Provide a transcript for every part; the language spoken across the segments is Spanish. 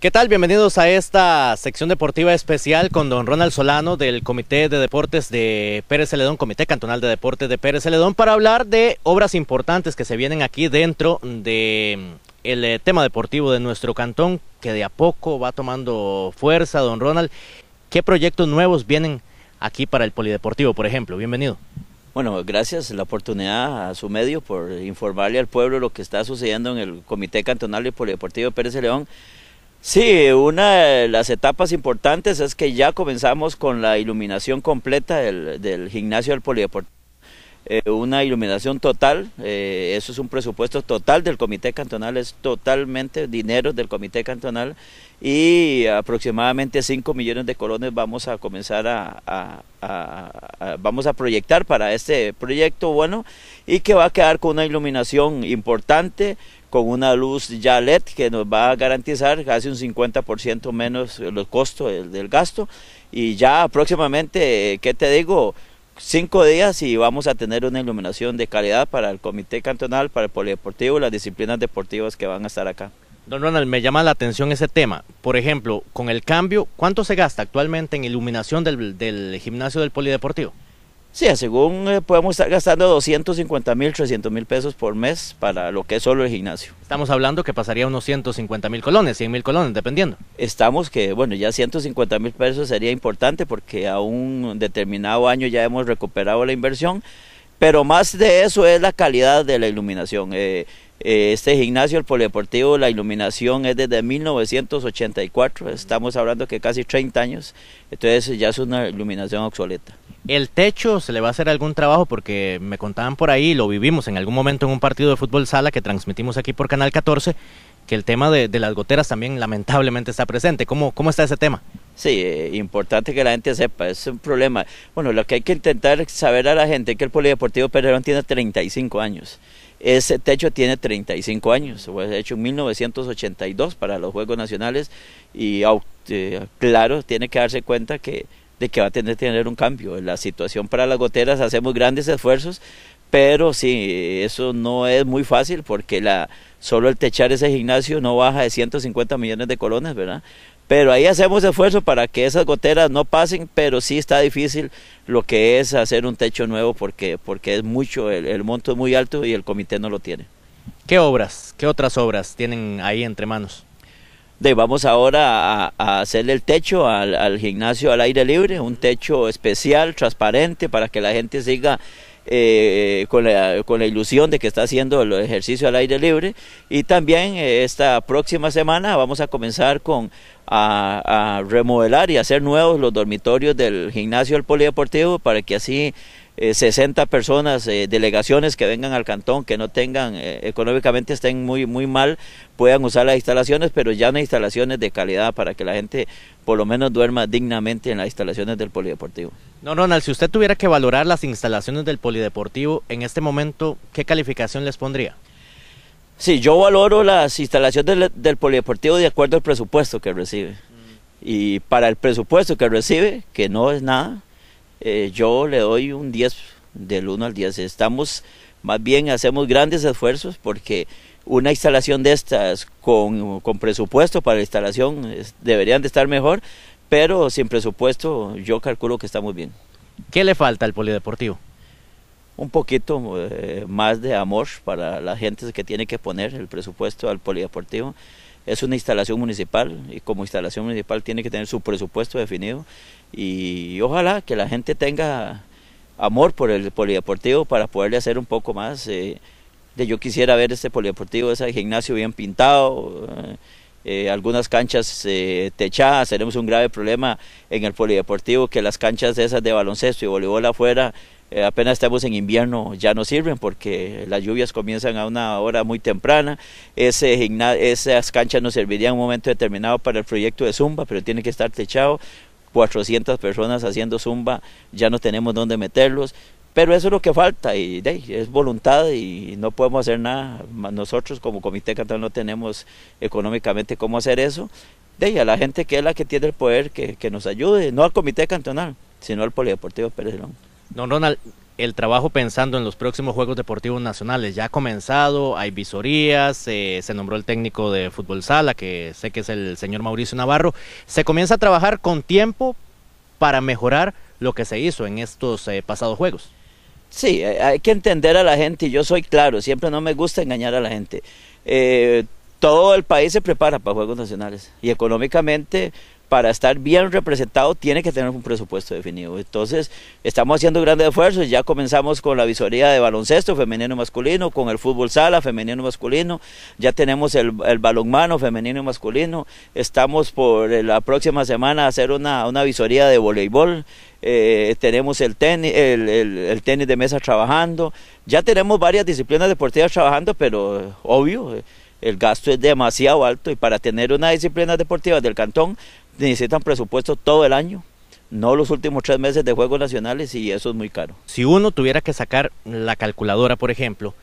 ¿Qué tal? Bienvenidos a esta sección deportiva especial con don Ronald Solano del Comité de Deportes de Pérez Celedón, Comité Cantonal de Deportes de Pérez Celedón, para hablar de obras importantes que se vienen aquí dentro de mm, el eh, tema deportivo de nuestro cantón, que de a poco va tomando fuerza, don Ronald. ¿Qué proyectos nuevos vienen aquí para el Polideportivo, por ejemplo? Bienvenido. Bueno, gracias la oportunidad a su medio por informarle al pueblo lo que está sucediendo en el Comité Cantonal y Polideportivo de Pérez León. Sí, una de las etapas importantes es que ya comenzamos con la iluminación completa del, del gimnasio del polideportivo. Eh, una iluminación total, eh, eso es un presupuesto total del Comité Cantonal, es totalmente dinero del Comité Cantonal y aproximadamente 5 millones de colones vamos a comenzar a, a, vamos a proyectar para este proyecto bueno y que va a quedar con una iluminación importante con una luz ya LED que nos va a garantizar casi un 50% menos los costos del, gasto y ya próximamente, eh, ¿qué te digo? cinco días y vamos a tener una iluminación de calidad para el comité cantonal, para el polideportivo, y las disciplinas deportivas que van a estar acá. Don Ronald, me llama la atención ese tema. Por ejemplo, con el cambio, ¿cuánto se gasta actualmente en iluminación del gimnasio del polideportivo? Sí, según eh, podemos estar gastando 250 mil, 300 mil pesos por mes para lo que es solo el gimnasio. Estamos hablando que pasaría unos 150 mil colones, 100 mil colones, dependiendo. Estamos que, bueno, ya 150 mil pesos sería importante porque a un determinado año ya hemos recuperado la inversión pero más de eso es la calidad de la iluminación. Eh, eh, este gimnasio, el polideportivo, la iluminación es desde 1984, estamos hablando que casi 30 años, entonces ya es una iluminación obsoleta. ¿El techo se le va a hacer algún trabajo? Porque me contaban por ahí, lo vivimos en algún momento en un partido de fútbol sala que transmitimos aquí por Canal 14, que el tema de, las goteras también lamentablemente está presente. ¿Cómo, cómo está ese tema? Sí, eh, importante que la gente sepa, es un problema. Bueno, lo que hay que intentar saber a la gente es que el Polideportivo Perón tiene 35 años. Ese techo tiene 35 años, fue hecho en 1982 para los Juegos Nacionales y eh, claro, tiene que darse cuenta que de que va a tener que tener un cambio. En la situación para las goteras hacemos grandes esfuerzos, pero sí, eso no es muy fácil porque la, solo el techar ese gimnasio no baja de 150 millones de colones, ¿verdad? Pero ahí hacemos esfuerzo para que esas goteras no pasen, pero sí está difícil lo que es hacer un techo nuevo porque, porque es mucho, el, monto es muy alto y el comité no lo tiene. ¿Qué obras, qué otras obras tienen ahí entre manos? De, vamos ahora a, hacerle el techo al gimnasio al aire libre, un techo especial, transparente, para que la gente siga eh, con, la, con, la, ilusión de que está haciendo el ejercicio al aire libre. Y también eh, esta próxima semana vamos a comenzar con a, a remodelar y hacer nuevos los dormitorios del gimnasio del Polideportivo para que así 60 eh, personas, eh, delegaciones que vengan al cantón, que no tengan, eh, económicamente estén muy, muy mal, puedan usar las instalaciones, pero ya unas instalaciones de calidad para que la gente por lo menos duerma dignamente en las instalaciones del polideportivo. No, Ronald, si usted tuviera que valorar las instalaciones del polideportivo en este momento, ¿qué calificación les pondría? Sí, yo valoro las instalaciones del, polideportivo de acuerdo al presupuesto que recibe. Mm. Y para el presupuesto que recibe, que no es nada, eh, yo le doy un 10, del 1 al 10. Estamos, más bien, hacemos grandes esfuerzos porque una instalación de estas con, con presupuesto para la instalación deberían de estar mejor, pero sin presupuesto yo calculo que estamos bien. ¿Qué le falta al polideportivo? Un poquito eh, más de amor para la gente que tiene que poner el presupuesto al polideportivo es una instalación municipal y como instalación municipal tiene que tener su presupuesto definido y ojalá que la gente tenga amor por el polideportivo para poderle hacer un poco más. Eh, de yo quisiera ver este polideportivo, ese gimnasio bien pintado, eh, eh, algunas canchas techadas, tenemos un grave problema en el polideportivo que las canchas esas de baloncesto y voleibol afuera eh, apenas estamos en invierno ya no sirven porque las lluvias comienzan a una hora muy temprana. esas canchas nos servirían en un momento determinado para el proyecto de Zumba, pero tiene que estar techado. 400 personas haciendo Zumba, ya no tenemos dónde meterlos. Pero eso es lo que falta y es voluntad y no podemos hacer nada. Nosotros como Comité Cantonal no tenemos económicamente cómo hacer eso. De a la gente que es la que tiene el poder que, que nos ayude, no al Comité Cantonal, sino al Polideportivo Pérez León. Don Ronald, el trabajo pensando en los próximos Juegos Deportivos Nacionales ya ha comenzado, hay visorías, eh, se nombró el técnico de fútbol sala, que sé que es el señor Mauricio Navarro. ¿Se comienza a trabajar con tiempo para mejorar lo que se hizo en estos eh, pasados Juegos? Sí, eh, hay que entender a la gente y yo soy claro, siempre no me gusta engañar a la gente. todo el país se prepara para Juegos Nacionales y económicamente para estar bien representado tiene que tener un presupuesto definido. Entonces, estamos haciendo grandes esfuerzos, ya comenzamos con la visoría de baloncesto femenino masculino, con el fútbol sala femenino masculino, ya tenemos el, balonmano femenino masculino, estamos por eh, la próxima semana a hacer una, una visoría de voleibol, eh, tenemos el tenis, el, tenis de mesa trabajando, ya tenemos varias disciplinas deportivas trabajando, pero obvio, el gasto es demasiado alto y para tener una disciplina deportiva del cantón necesitan presupuesto todo el año, no los últimos tres meses de Juegos Nacionales y eso es muy caro. Si uno tuviera que sacar la calculadora, por ejemplo,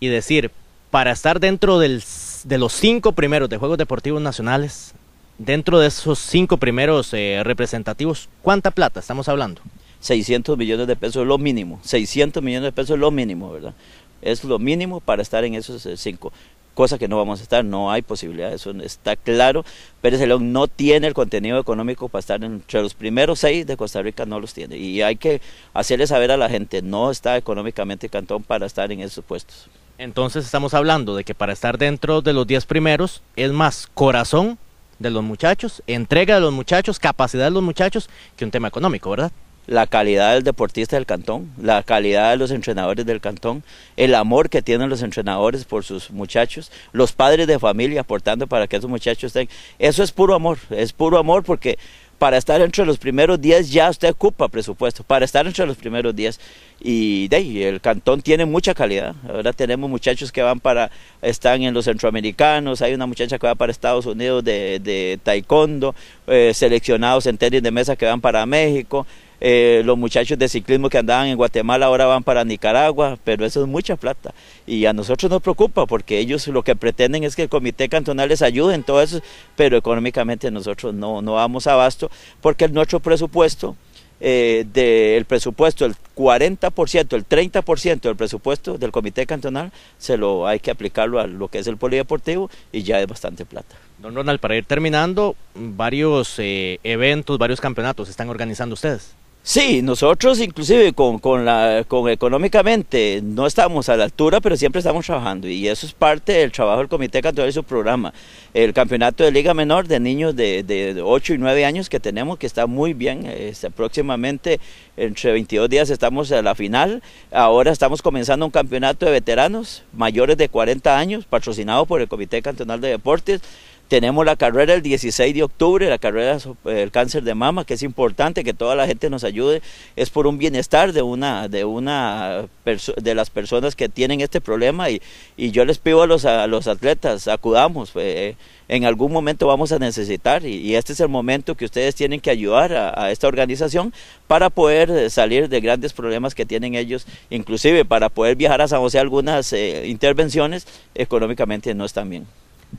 y decir, para estar dentro del, de los cinco primeros de Juegos Deportivos Nacionales, dentro de esos cinco primeros eh, representativos, ¿cuánta plata estamos hablando? 600 millones de pesos es lo mínimo, 600 millones de pesos es lo mínimo, ¿verdad? Es lo mínimo para estar en esos eh, cinco cosa que no vamos a estar, no hay posibilidad, eso está claro. Pérez León no tiene el contenido económico para estar entre los primeros seis de Costa Rica, no los tiene. Y hay que hacerle saber a la gente, no está económicamente Cantón para estar en esos puestos. Entonces estamos hablando de que para estar dentro de los diez primeros es más corazón de los muchachos, entrega de los muchachos, capacidad de los muchachos que un tema económico, ¿verdad? la calidad del deportista del cantón, la calidad de los entrenadores del cantón, el amor que tienen los entrenadores por sus muchachos, los padres de familia aportando para que esos muchachos estén. Eso es puro amor, es puro amor porque para estar entre los primeros 10 ya usted ocupa presupuesto, para estar entre los primeros 10. Y de ahí, el cantón tiene mucha calidad. Ahora tenemos muchachos que van para, están en los centroamericanos, hay una muchacha que va para Estados Unidos de, taekwondo, eh, seleccionados en tenis de mesa que van para México. Eh, los muchachos de ciclismo que andaban en Guatemala ahora van para Nicaragua, pero eso es mucha plata. Y a nosotros nos preocupa porque ellos lo que pretenden es que el comité cantonal les ayude en todo eso, pero económicamente nosotros no, no a abasto porque nuestro presupuesto, eh, del presupuesto, el 40%, el 30% del presupuesto del comité cantonal, se lo hay que aplicarlo a lo que es el polideportivo y ya es bastante plata. Don Ronald, para ir terminando, varios eh, eventos, varios campeonatos están organizando ustedes. Sí, nosotros inclusive con, con, la, con económicamente no estamos a la altura, pero siempre estamos trabajando y eso es parte del trabajo del Comité Cantonal y su programa. El campeonato de Liga Menor de niños de, de 8 y 9 años que tenemos, que está muy bien, este, próximamente entre 22 días estamos a la final. Ahora estamos comenzando un campeonato de veteranos mayores de 40 años, patrocinado por el Comité Cantonal de Deportes. Tenemos la carrera el 16 de octubre, la carrera del cáncer de mama, que es importante que toda la gente nos ayude. Es por un bienestar de una de una de las personas que tienen este problema y, yo les pido a los, atletas, acudamos. Eh, en algún momento vamos a necesitar y, este es el momento que ustedes tienen que ayudar a, esta organización para poder eh, salir de grandes problemas que tienen ellos, inclusive para poder viajar a San José algunas eh, intervenciones económicamente no están bien.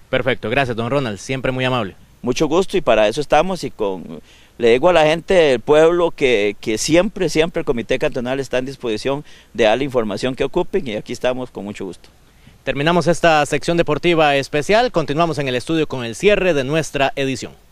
Perfecto, gracias, don Ronald, siempre muy amable. Mucho gusto y para eso estamos y con le digo a la gente del pueblo que, que, siempre, siempre el Comité Cantonal está en disposición de dar la información que ocupen y aquí estamos con mucho gusto. Terminamos esta sección deportiva especial, continuamos en el estudio con el cierre de nuestra edición.